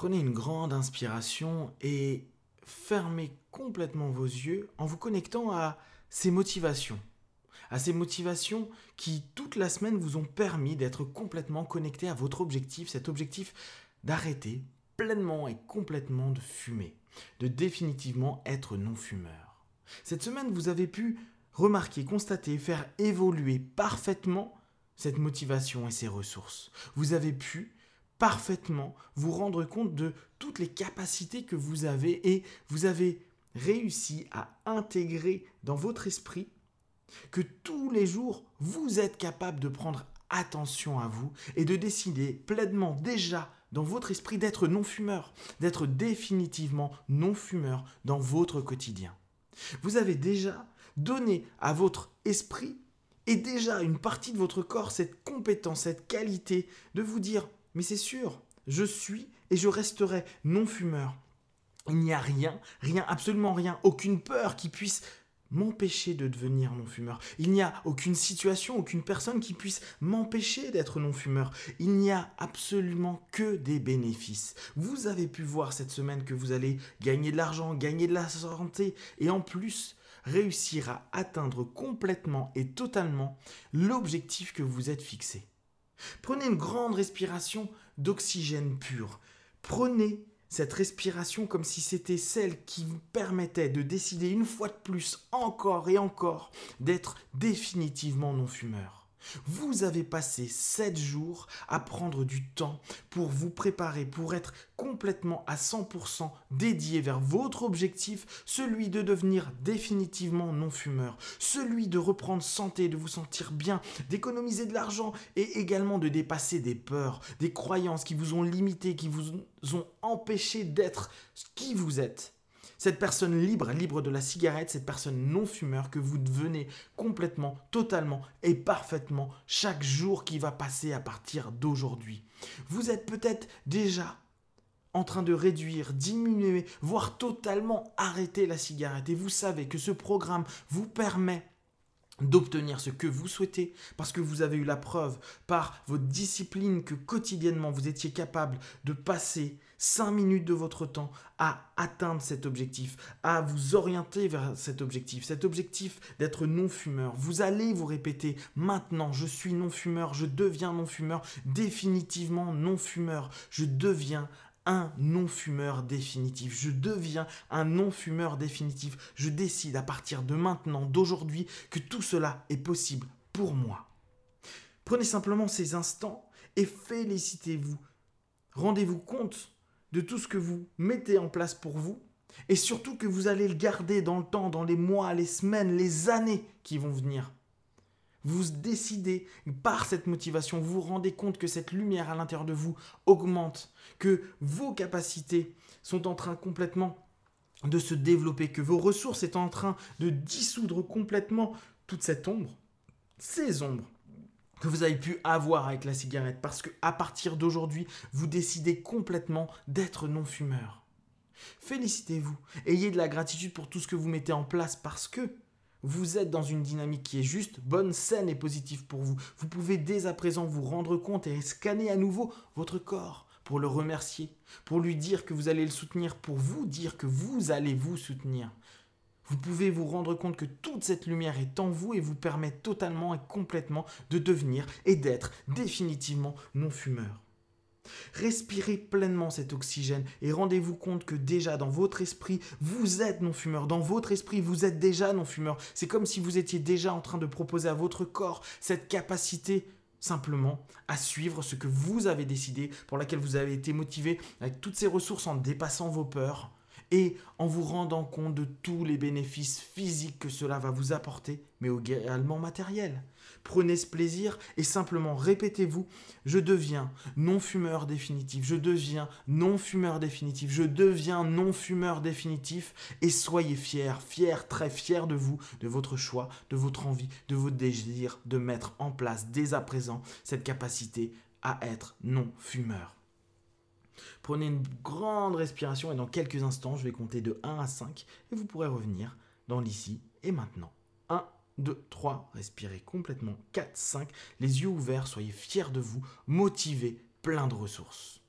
Prenez une grande inspiration et fermez complètement vos yeux en vous connectant à ces motivations. À ces motivations qui, toute la semaine, vous ont permis d'être complètement connecté à votre objectif, cet objectif d'arrêter pleinement et complètement de fumer, de définitivement être non-fumeur. Cette semaine, vous avez pu remarquer, constater, faire évoluer parfaitement cette motivation et ces ressources. Vous avez pu parfaitement vous rendre compte de toutes les capacités que vous avez et vous avez réussi à intégrer dans votre esprit que tous les jours, vous êtes capable de prendre attention à vous et de décider pleinement déjà dans votre esprit d'être non-fumeur, d'être définitivement non-fumeur dans votre quotidien. Vous avez déjà donné à votre esprit et déjà une partie de votre corps cette compétence, cette qualité de vous dire mais c'est sûr, je suis et je resterai non-fumeur. Il n'y a rien, rien, absolument rien, aucune peur qui puisse m'empêcher de devenir non-fumeur. Il n'y a aucune situation, aucune personne qui puisse m'empêcher d'être non-fumeur. Il n'y a absolument que des bénéfices. Vous avez pu voir cette semaine que vous allez gagner de l'argent, gagner de la santé et en plus réussir à atteindre complètement et totalement l'objectif que vous êtes fixé. Prenez une grande respiration d'oxygène pur. Prenez cette respiration comme si c'était celle qui vous permettait de décider une fois de plus, encore et encore, d'être définitivement non-fumeur. Vous avez passé 7 jours à prendre du temps pour vous préparer, pour être complètement à 100% dédié vers votre objectif, celui de devenir définitivement non-fumeur, celui de reprendre santé, de vous sentir bien, d'économiser de l'argent et également de dépasser des peurs, des croyances qui vous ont limité, qui vous ont empêché d'être ce qui vous êtes cette personne libre, libre de la cigarette, cette personne non-fumeur que vous devenez complètement, totalement et parfaitement chaque jour qui va passer à partir d'aujourd'hui. Vous êtes peut-être déjà en train de réduire, diminuer, voire totalement arrêter la cigarette. Et vous savez que ce programme vous permet d'obtenir ce que vous souhaitez, parce que vous avez eu la preuve par votre discipline que quotidiennement vous étiez capable de passer 5 minutes de votre temps à atteindre cet objectif, à vous orienter vers cet objectif, cet objectif d'être non-fumeur. Vous allez vous répéter maintenant, je suis non-fumeur, je deviens non-fumeur, définitivement non-fumeur, je deviens un non-fumeur définitif. Je deviens un non-fumeur définitif. Je décide à partir de maintenant, d'aujourd'hui, que tout cela est possible pour moi. Prenez simplement ces instants et félicitez-vous. Rendez-vous compte de tout ce que vous mettez en place pour vous et surtout que vous allez le garder dans le temps, dans les mois, les semaines, les années qui vont venir vous décidez par cette motivation, vous vous rendez compte que cette lumière à l'intérieur de vous augmente, que vos capacités sont en train complètement de se développer, que vos ressources sont en train de dissoudre complètement toute cette ombre, ces ombres que vous avez pu avoir avec la cigarette, parce qu'à partir d'aujourd'hui, vous décidez complètement d'être non-fumeur. Félicitez-vous, ayez de la gratitude pour tout ce que vous mettez en place, parce que vous êtes dans une dynamique qui est juste, bonne, saine et positive pour vous. Vous pouvez dès à présent vous rendre compte et scanner à nouveau votre corps pour le remercier, pour lui dire que vous allez le soutenir, pour vous dire que vous allez vous soutenir. Vous pouvez vous rendre compte que toute cette lumière est en vous et vous permet totalement et complètement de devenir et d'être définitivement non-fumeur. Respirez pleinement cet oxygène et rendez-vous compte que déjà dans votre esprit, vous êtes non-fumeur. Dans votre esprit, vous êtes déjà non-fumeur. C'est comme si vous étiez déjà en train de proposer à votre corps cette capacité simplement à suivre ce que vous avez décidé, pour laquelle vous avez été motivé avec toutes ces ressources en dépassant vos peurs, et en vous rendant compte de tous les bénéfices physiques que cela va vous apporter, mais également matériels. Prenez ce plaisir et simplement répétez-vous, je deviens non-fumeur définitif, je deviens non-fumeur définitif, je deviens non-fumeur définitif et soyez fiers, fiers, très fier de vous, de votre choix, de votre envie, de votre désir de mettre en place dès à présent cette capacité à être non-fumeur. Prenez une grande respiration et dans quelques instants, je vais compter de 1 à 5 et vous pourrez revenir dans l'ici et maintenant. 1, 2, 3, respirez complètement. 4, 5, les yeux ouverts, soyez fiers de vous, motivés, plein de ressources.